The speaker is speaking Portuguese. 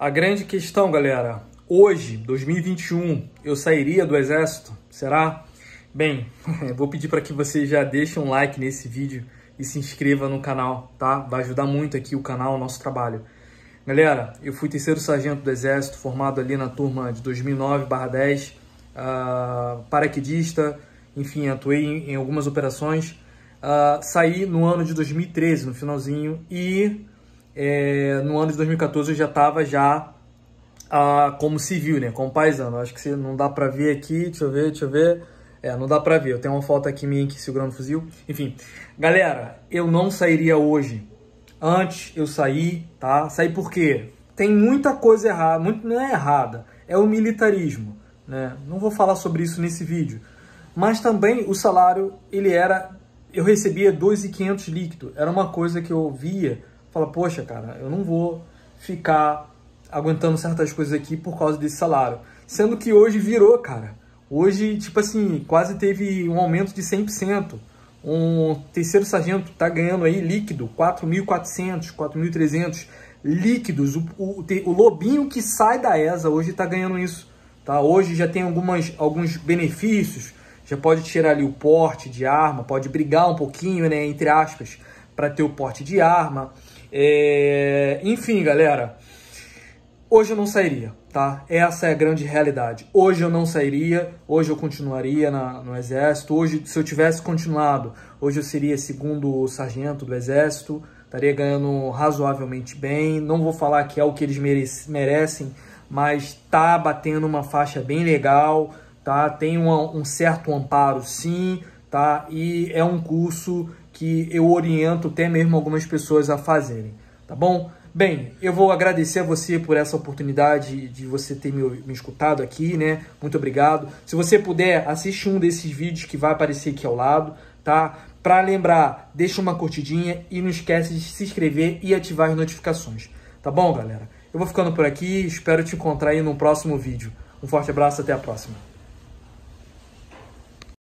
A grande questão, galera, hoje, 2021, eu sairia do exército? Será? Bem, vou pedir para que você já deixe um like nesse vídeo e se inscreva no canal, tá? Vai ajudar muito aqui o canal, o nosso trabalho. Galera, eu fui terceiro sargento do Exército, formado ali na turma de 2009/10, uh, ah, paraquedista, enfim, atuei em, em algumas operações. Uh, saí no ano de 2013, no finalzinho, e é, no ano de 2014 eu já estava já ah, como civil, né? Como paisano. Acho que se não dá para ver aqui, deixa eu ver, deixa eu ver. É, não dá pra ver. Eu tenho uma foto aqui minha aqui segurando o fuzil. Enfim, galera, eu não sairia hoje. Antes eu saí, tá? Saí por quê? Tem muita coisa errada, muito, não é errada, é o militarismo, né? Não vou falar sobre isso nesse vídeo. Mas também o salário, ele era... Eu recebia 2.500 líquido. Era uma coisa que eu via fala, poxa, cara, eu não vou ficar aguentando certas coisas aqui por causa desse salário. Sendo que hoje virou, cara. Hoje, tipo assim, quase teve um aumento de 100%. Um terceiro sargento tá ganhando aí líquido 4.400, 4.300 líquidos. O, o, o lobinho que sai da ESA hoje tá ganhando isso. Tá? Hoje já tem algumas, alguns benefícios. Já pode tirar ali o porte de arma, pode brigar um pouquinho, né, entre aspas, para ter o porte de arma. É... Enfim, galera. Hoje eu não sairia, tá? Essa é a grande realidade. Hoje eu não sairia, hoje eu continuaria na, no exército. Hoje, se eu tivesse continuado, hoje eu seria segundo sargento do exército, estaria ganhando razoavelmente bem. Não vou falar que é o que eles merecem, mas tá batendo uma faixa bem legal, tá? Tem um certo amparo, sim, tá? E é um curso que eu oriento até mesmo algumas pessoas a fazerem, tá bom? Bem, eu vou agradecer a você por essa oportunidade de você ter me, me escutado aqui, né? Muito obrigado. Se você puder, assiste um desses vídeos que vai aparecer aqui ao lado, tá? Para lembrar, deixa uma curtidinha e não esquece de se inscrever e ativar as notificações. Tá bom, galera? Eu vou ficando por aqui, espero te encontrar aí no próximo vídeo. Um forte abraço, até a próxima.